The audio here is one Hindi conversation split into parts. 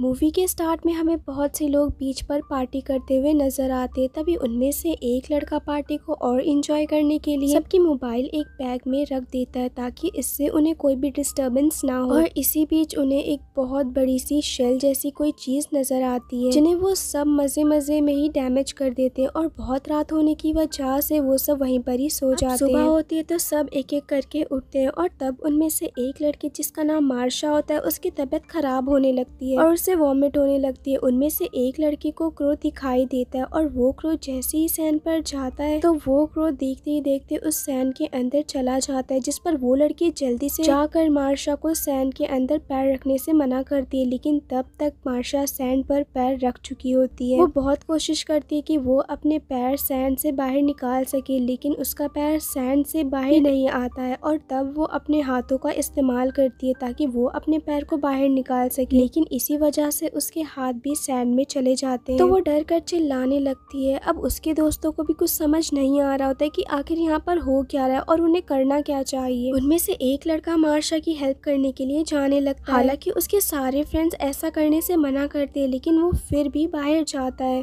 मूवी के स्टार्ट में हमें बहुत से लोग बीच पर पार्टी करते हुए नजर आते तभी उनमें से एक लड़का पार्टी को और इंजॉय करने के लिए सबकी मोबाइल एक बैग में रख देता है ताकि इससे उन्हें कोई भी डिस्टरबेंस ना हो और इसी बीच उन्हें एक बहुत बड़ी सी शेल जैसी कोई चीज नजर आती है जिन्हें वो सब मजे मजे में ही डैमेज कर देते है और बहुत रात होने की वजह से वो सब वही पर ही सो जाते सुबह होती है तो सब एक एक करके उठते है और तब उनमें से एक लड़की जिसका नाम मार्शा होता है उसकी तबीयत खराब होने लगती है और से वॉमिट होने लगती है उनमें से एक लड़की को क्रोध दिखाई देता है और वो क्रो जैसे ही सैन पर जाता है तो वो क्रोध देखते ही देखते उस सैन के अंदर चला जाता है जिस पर वो लड़की जल्दी से जाकर मार्शा को सैन के अंदर पैर रखने से मना करती है लेकिन तब तक मार्शा सैन पर पैर रख चुकी होती है वो बहुत कोशिश करती है की वो अपने पैर सैन से बाहर निकाल सके लेकिन उसका पैर सैंड से बाहर नहीं आता है और तब वो अपने हाथों का इस्तेमाल करती है ताकि वो अपने पैर को बाहर निकाल सके लेकिन इसी वजह वजह से उसके हाथ भी सैंड में चले जाते हैं तो वो डर कर चिल्लाने लगती है अब उसके दोस्तों को भी कुछ समझ नहीं आ रहा होता है कि आखिर यहाँ पर हो क्या रहा है और उन्हें करना क्या चाहिए उनमें से एक लड़का मार्शा की हेल्प करने के लिए जाने लगता है हालांकि उसके सारे फ्रेंड्स ऐसा करने से मना करते हैं लेकिन वो फिर भी बाहर जाता है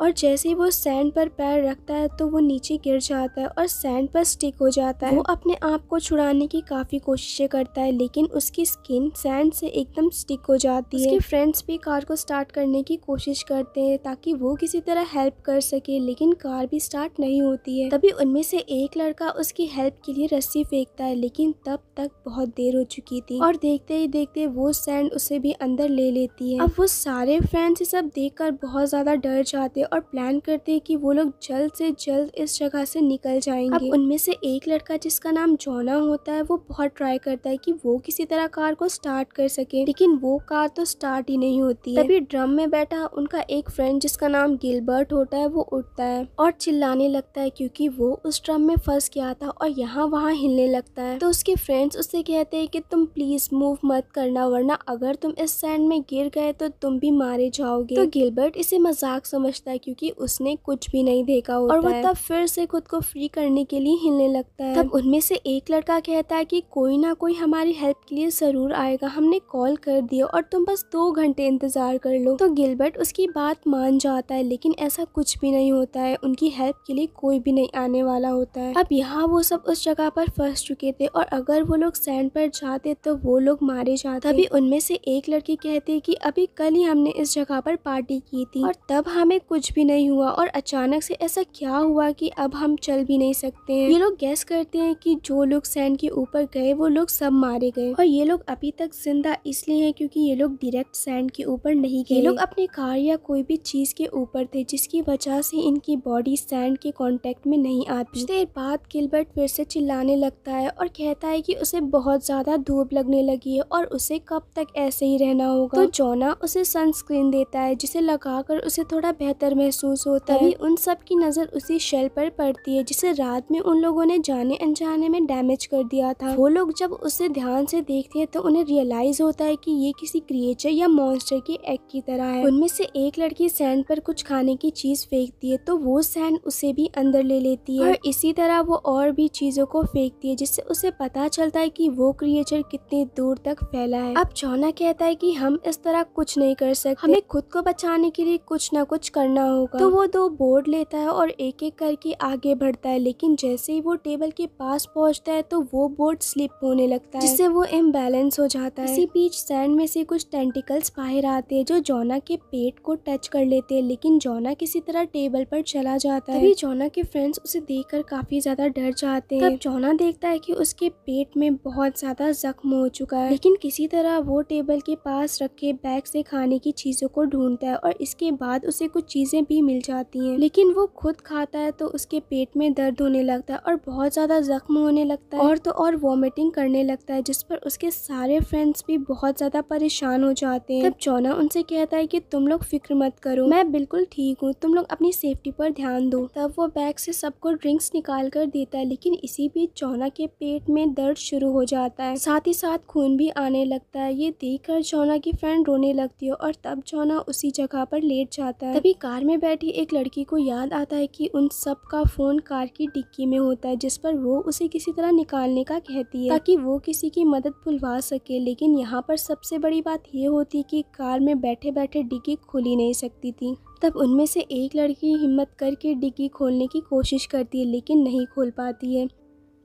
और जैसे ही वो सैंड पर पैर रखता है तो वो नीचे गिर जाता है और सैंड पर स्टिक हो जाता है वो अपने आप को छुड़ाने की काफ़ी कोशिशें करता है लेकिन उसकी स्किन सैंड से एकदम स्टिक हो जाती है उसके फ्रेंड्स भी कार को स्टार्ट करने की कोशिश करते हैं ताकि वो किसी तरह हेल्प कर सके लेकिन कार भी स्टार्ट नहीं होती है तभी उनमें से एक लड़का उसकी हेल्प के लिए रस्सी फेंकता है लेकिन तब तक बहुत देर हो चुकी थी और देखते ही देखते वो सैंड उसे भी अंदर ले लेती है अब वो सारे फ्रेंड्स ये सब कर बहुत ज़्यादा डर जाते और प्लान करते हैं कि वो लोग जल्द से जल्द इस जगह से निकल जाएंगे अब उनमें से एक लड़का जिसका नाम जोना होता है वो बहुत ट्राई करता है कि वो किसी तरह कार को स्टार्ट कर सके लेकिन वो कार तो स्टार्ट ही नहीं होती है तभी ड्रम में बैठा उनका एक फ्रेंड जिसका नाम गिलबर्ट होता है वो उठता है और चिल्लाने लगता है क्योंकि वो उस ड्रम में फंस गया था और यहाँ वहाँ हिलने लगता है तो उसके फ्रेंड्स उससे कहते हैं कि तुम प्लीज मूव मत करना वरना अगर तुम इस सैंड में गिर गए तो तुम भी मारे जाओगे तो गिलबर्ट इसे मजाक समझता है है क्योंकि उसने कुछ भी नहीं देखा होता और वो तब फिर से खुद को फ्री करने के लिए हिलने लगता है तब उनमें से एक लड़का कहता है कि कोई ना कोई हमारी हेल्प के लिए ज़रूर आएगा हमने कॉल कर दिया और तुम बस दो घंटे इंतज़ार कर लो तो गिलबर्ट उसकी बात मान जाता है लेकिन ऐसा कुछ भी नहीं होता है उनकी हेल्प के लिए कोई भी नहीं आने वाला होता है अब यहाँ वो सब उस जगह पर फंस चुके थे और अगर वो लोग सैंड पर जाते तो वो लोग मारे जाते अभी उनमें से एक लड़की कहती है कि अभी कल ही हमने इस जगह पर पार्टी की थी और तब हमें कुछ कुछ भी नहीं हुआ और अचानक से ऐसा क्या हुआ कि अब हम चल भी नहीं सकते हैं ये लोग गैस करते हैं कि जो लोग सैंड के ऊपर गए वो लोग सब मारे गए और ये लोग अभी तक जिंदा इसलिए हैं क्योंकि ये लोग डायरेक्ट सैंड के ऊपर नहीं गए ये लोग अपने कार या कोई भी चीज के ऊपर थे जिसकी वजह से इनकी बॉडी सैंड के कॉन्टेक्ट में नहीं आती कुछ देर बाद गिलबर्ट फिर से चिल्लाने लगता है और कहता है की उसे बहुत ज्यादा धूप लगने लगी है और उसे कब तक ऐसे ही रहना होगा तो जोना उसे सनस्क्रीन देता है जिसे लगाकर उसे थोड़ा बेहतर महसूस होता है उन सब की नज़र उसी शेल पर पड़ती है जिसे रात में उन लोगों ने जाने अनजाने में डैमेज कर दिया था वो लोग जब उसे ध्यान से देखते हैं तो उन्हें रियलाइज होता है कि ये किसी क्रिएचर या मॉन्स्टर के एग की तरह है उनमें से एक लड़की सैंड पर कुछ खाने की चीज फेंकती है तो वो सैंड उसे भी अंदर ले लेती है और इसी तरह वो और भी चीजों को फेंकती है जिससे उसे पता चलता है की वो क्रिएचर कितनी दूर तक फैला है अब चौना कहता है की हम इस तरह कुछ नहीं कर सकते हमें खुद को बचाने के लिए कुछ ना कुछ करना रहा होगा तो वो दो बोर्ड लेता है और एक एक करके आगे बढ़ता है लेकिन जैसे ही वो टेबल के पास पहुंचता है तो वो बोर्ड स्लिप होने लगता है जिससे वो इम्बेलेंस हो जाता है इसी बीच सैंड में से कुछ टेंटिकल्स बाहर आते हैं जो जोना के पेट को टच कर लेते हैं लेकिन जोना किसी तरह टेबल पर चला जाता है तभी जोना के फ्रेंड्स उसे कर काफी ज्यादा डर जाते हैं जोना देखता है की उसके पेट में बहुत ज्यादा जख्म हो चुका है लेकिन किसी तरह वो टेबल के पास रखे बैग से खाने की चीजों को ढूंढता है और इसके बाद उसे कुछ चीज चीज़ें भी मिल जाती हैं लेकिन वो खुद खाता है तो उसके पेट में दर्द होने लगता है और बहुत ज़्यादा ज़ख्म होने लगता है और तो और वॉमिटिंग करने लगता है जिस पर उसके सारे फ्रेंड्स भी बहुत ज़्यादा परेशान हो जाते हैं तब जोना उनसे कहता है कि तुम लोग फिक्र मत करो मैं बिल्कुल ठीक हूँ तुम लोग अपनी सेफ्टी पर ध्यान दो तब वो बैग से सबको ड्रिंक्स निकाल कर देता है लेकिन इसी बीच जोना के पेट में दर्द शुरू हो जाता है साथ ही साथ खून भी आने लगता है ये देख कर जोना की फ्रेंड रोने लगती है और तब जोना उसी जगह पर लेट जाता है तभी कार कार में बैठी एक लड़की को याद आता है कि उन सब का फ़ोन कार की डिक्की में होता है जिस पर वो उसे किसी तरह निकालने का कहती है ताकि वो किसी की मदद बुलवा सके लेकिन यहाँ पर सबसे बड़ी बात ये होती कि कार में बैठे बैठे डिक्की खुल ही नहीं सकती थी तब उनमें से एक लड़की हिम्मत करके डिग्गी खोलने की कोशिश करती है लेकिन नहीं खोल पाती है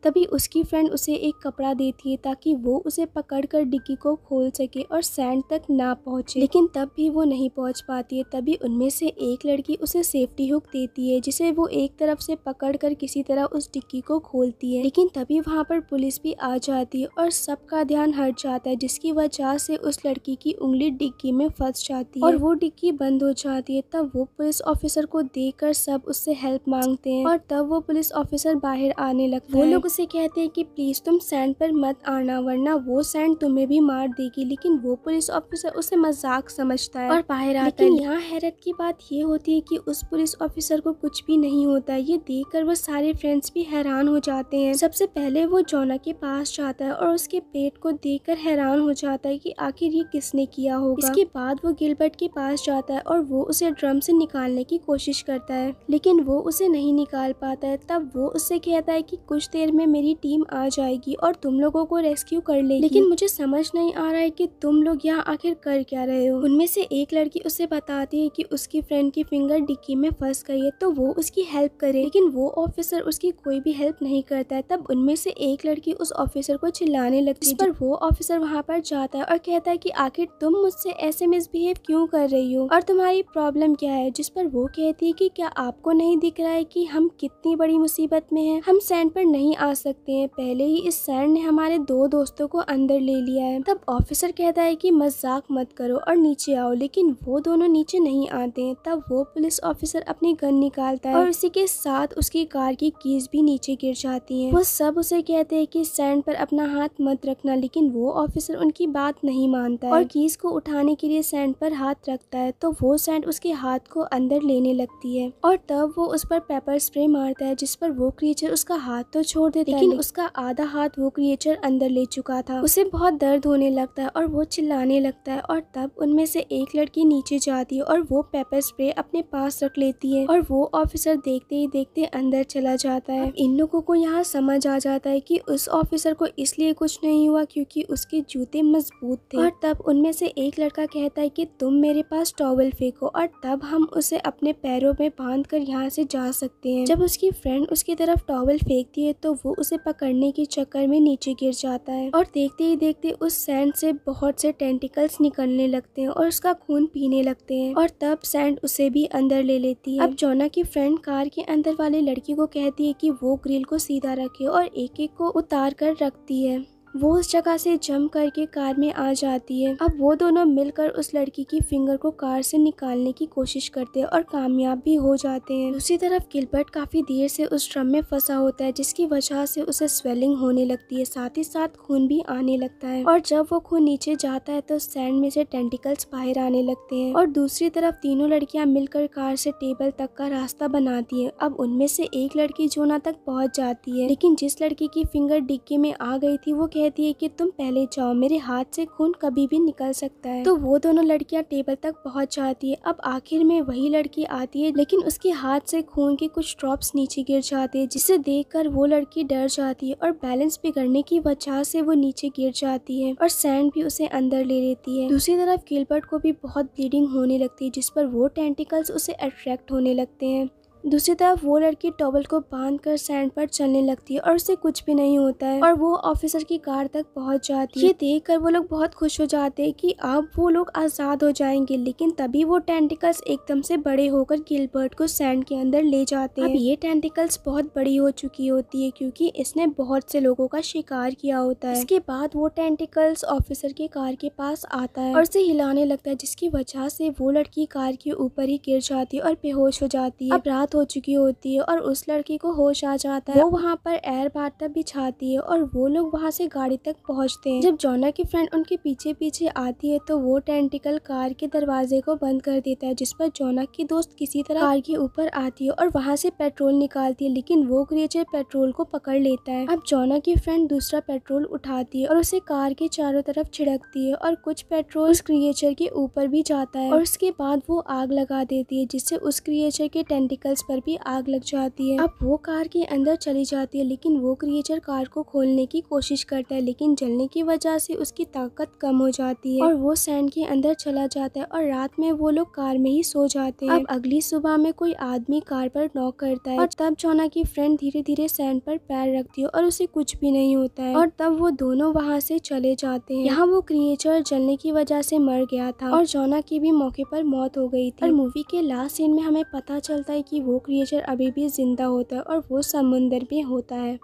तभी उसकी फ्रेंड उसे एक कपड़ा देती है ताकि वो उसे पकड़कर डिक्की को खोल सके और सैंड तक ना पहुंचे लेकिन तब भी वो नहीं पहुंच पाती है तभी उनमें से एक लड़की उसे सेफ्टी हुक देती है जिसे वो एक तरफ से पकड़कर किसी तरह उस डिक्की को खोलती है लेकिन तभी वहाँ पर पुलिस भी आ जाती है और सबका ध्यान हट जाता है जिसकी वजह से उस लड़की की उंगली डिक्की में फंस जाती है और वो डिक्की बंद हो जाती है तब वो पुलिस ऑफिसर को देख सब उससे हेल्प मांगते है और तब वो पुलिस ऑफिसर बाहर आने लगते है उसे कहते हैं कि प्लीज़ तुम सैंड पर मत आना वरना वो सैंड तुम्हें भी मार देगी लेकिन वो पुलिस ऑफिसर उसे मजाक समझता है और बाहर आता है यहाँ हैरत की बात ये होती है कि उस पुलिस ऑफिसर को कुछ भी नहीं होता ये देख कर वो सारे फ्रेंड्स भी हैरान हो जाते हैं सबसे पहले वो जोना के पास जाता है और उसके पेट को देख कर हैरान हो जाता है की आखिर ये किसने किया होगा इसके बाद वो गिलबर्ट के पास जाता है और वो उसे ड्रम से निकालने की कोशिश करता है लेकिन वो उसे नहीं निकाल पाता है तब वो उससे कहता है की कुछ देर में में मेरी टीम आ जाएगी और तुम लोगों को रेस्क्यू कर लेगी लेकिन मुझे समझ नहीं आ रहा है कि तुम लोग यहाँ आखिर कर क्या रहे हो उनमें से एक लड़की उसे बताती है कि उसकी फ्रेंड की फिंगर डिक्की में फंस गई है तो वो उसकी हेल्प करे लेकिन वो ऑफिसर उसकी कोई भी हेल्प नहीं करता है तब उनमें से एक लड़की उस ऑफिसर को चिल्लाने लगती है पर वो ऑफिसर वहाँ पर जाता है और कहता है की आखिर तुम मुझसे ऐसे मिसबिहेव क्यूँ कर रही हो और तुम्हारी प्रॉब्लम क्या है जिस पर वो कहती है की क्या आपको नहीं दिख रहा है की हम कितनी बड़ी मुसीबत में है हम सैंड पर नहीं आ आ सकते हैं पहले ही इस सैंड ने हमारे दो दोस्तों को अंदर ले लिया है तब ऑफिसर कहता है कि मजाक मत करो और नीचे आओ लेकिन वो दोनों नीचे नहीं आते हैं तब वो पुलिस ऑफिसर अपनी गन निकालता है और उसी के साथ उसकी कार की कीज भी नीचे गिर जाती है वो सब उसे कहते हैं की सैंड पर अपना हाथ मत रखना लेकिन वो ऑफिसर उनकी बात नहीं मानता और कीज को उठाने के लिए सैंड पर हाथ रखता है तो वो सैंड उसके हाथ को अंदर लेने लगती है और तब वो उस पर पेपर स्प्रे मारता है जिस पर वो क्रीचर उसका हाथ तो छोड़ देता देता लेकिन उसका आधा हाथ वो क्रिएचर अंदर ले चुका था उसे बहुत दर्द होने लगता है और वो चिल्लाने लगता है और तब उनमें से एक लड़की नीचे जाती है और वो पेपर स्प्रे अपने पास रख लेती है और वो ऑफिसर देखते ही देखते अंदर चला जाता है इन लोगों को यहाँ समझ आ जाता है की उस ऑफिसर को इसलिए कुछ नहीं हुआ क्यूँकी उसके जूते मजबूत थे और तब उनमें से एक लड़का कहता है की तुम मेरे पास टॉवल फेंको और तब हम उसे अपने पैरों में बांध कर यहाँ से जा सकते हैं जब उसकी फ्रेंड उसकी तरफ टॉवल फेंकती है तो वो वो उसे पकड़ने के चक्कर में नीचे गिर जाता है और देखते ही देखते उस सैंड से बहुत से टेंटिकल्स निकलने लगते हैं और उसका खून पीने लगते हैं और तब सैंड उसे भी अंदर ले लेती है अब जोना की फ्रेंड कार के अंदर वाले लड़की को कहती है कि वो ग्रिल को सीधा रखे और एक एक को उतार कर रखती है वो उस जगह से जम करके कार में आ जाती है अब वो दोनों मिलकर उस लड़की की फिंगर को कार से निकालने की कोशिश करते हैं और कामयाब भी हो जाते हैं दूसरी तरफ गिलबर्ट काफी देर से उस ड्रम में फंसा होता है जिसकी वजह से उसे स्वेलिंग होने लगती है साथ ही साथ खून भी आने लगता है और जब वो खून नीचे जाता है तो सैंड में से टेंटिकल्स बाहर आने लगते है और दूसरी तरफ तीनों लड़कियाँ मिलकर कार से टेबल तक का रास्ता बनाती है अब उनमें से एक लड़की जोना तक पहुँच जाती है लेकिन जिस लड़की की फिंगर डिग्गी में आ गई थी वो कहती है कि तुम पहले जाओ मेरे हाथ से खून कभी भी निकल सकता है तो वो दोनों लड़कियां टेबल तक पहुंच जाती है अब आखिर में वही लड़की आती है लेकिन उसके हाथ से खून के कुछ ड्रॉप्स नीचे गिर जाते हैं जिसे देख वो लड़की डर जाती है और बैलेंस बिगड़ने की वजह से वो नीचे गिर जाती है और सैंड भी उसे अंदर ले लेती है दूसरी तरफ गिलबर्ट को भी बहुत ब्लीडिंग होने लगती है जिस पर वो टेंटिकल्स उसे अट्रैक्ट होने लगते हैं दूसरी तरफ वो लड़की टॉवल को बांध कर सैंड पर चलने लगती है और उसे कुछ भी नहीं होता है और वो ऑफिसर की कार तक पहुंच जाती है ये देख कर वो लोग बहुत खुश हो जाते हैं कि अब वो लोग आज़ाद हो जाएंगे लेकिन तभी वो टेंटिकल्स एकदम से बड़े होकर गिलबर्ट को सैंड के अंदर ले जाते हैं ये टेंटिकल्स बहुत बड़ी हो चुकी होती है क्योंकि इसने बहुत से लोगों का शिकार किया होता है इसके बाद वो टेंटिकल्स ऑफिसर के कार के पास आता है और उसे हिलाने लगता है जिसकी वजह से वो लड़की कार के ऊपर ही गिर जाती है और बेहोश हो जाती है अब रात मौत हो चुकी होती है और उस लड़की को होश आ जाता है वो वहाँ पर एयर बाटा बिछाती है और वो लोग वहाँ से गाड़ी तक पहुँचते हैं जब जोना की फ्रेंड उनके पीछे पीछे आती है तो वो टेंटिकल कार के दरवाजे को बंद कर देता है जिस पर जोना की दोस्त किसी तरह कार के ऊपर आती है और वहाँ से पेट्रोल निकालती है लेकिन वो क्रिएचर पेट्रोल को पकड़ लेता है अब जोना की फ्रेंड दूसरा पेट्रोल उठाती है और उसे कार के चारों तरफ छिड़कती है और कुछ पेट्रोल उस क्रिएचर के ऊपर भी जाता है और उसके बाद वो आग लगा देती है जिससे उस क्रिएचर के टेंटिकल्स कांच पर भी आग लग जाती है अब वो कार के अंदर चली जाती है लेकिन वो क्रिएचर कार को खोलने की कोशिश करता है लेकिन जलने की वजह से उसकी ताकत कम हो जाती है और वो सैंड के अंदर चला जाता है और रात में वो लोग कार में ही सो जाते हैं अब अगली सुबह में कोई आदमी कार पर नॉक करता है और तब जोना की फ्रेंड धीरे धीरे सैंड पर पैर रखती है और उसे कुछ भी नहीं होता है और तब वो दोनों वहाँ से चले जाते हैं यहाँ वो क्रिएचर जलने की वजह से मर गया था और जोना की भी मौके पर मौत हो गई थी और मूवी के लास्ट सीन में हमें पता चलता है की वो क्रिएचर अभी भी ज़िंदा होता है और वो समुंदर भी होता है